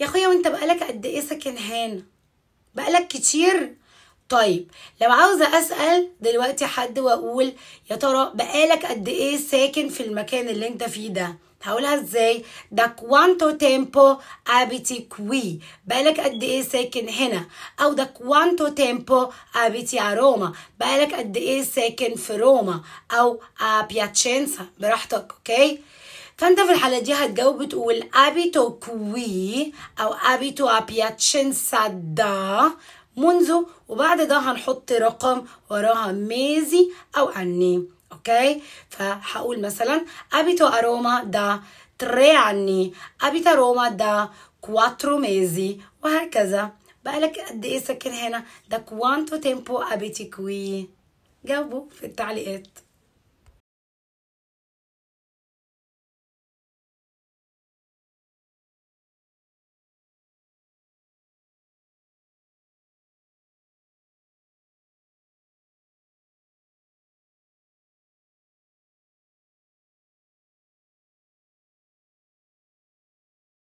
يا اخويا وانت بقالك قد ايه ساكن هنا بقالك كتير طيب لو عاوزه اسال دلوقتي حد واقول يا ترى بقالك قد ايه ساكن في المكان اللي انت فيه ده هقولها ازاي ده كوانتو تيمبو ابيتي كوي بقالك قد ايه ساكن هنا او ده كوانتو تيمبو ابيتي روما بقالك قد ايه ساكن في روما او ابياتشينسا براحتك اوكي فانت في الحالة دي هتجاوب بتقول أبيتو كوي أو أبيتو سادا منذ وبعد ده هنحط رقم وراها ميزي أو أني أوكي فهقول مثلا أبيتو أروما دا تري أني أبيتو أروما دا كواترو ميزي وهكذا بقالك قد إيه ساكن هنا ده كوانتو تيمبو أبيتي كوي جاوبوا في التعليقات